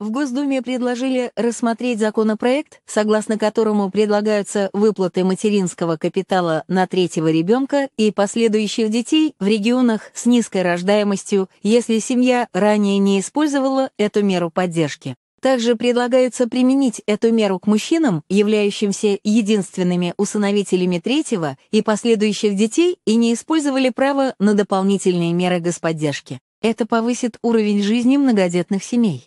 В Госдуме предложили рассмотреть законопроект, согласно которому предлагаются выплаты материнского капитала на третьего ребенка и последующих детей в регионах с низкой рождаемостью, если семья ранее не использовала эту меру поддержки. Также предлагается применить эту меру к мужчинам, являющимся единственными усыновителями третьего и последующих детей и не использовали право на дополнительные меры господдержки. Это повысит уровень жизни многодетных семей.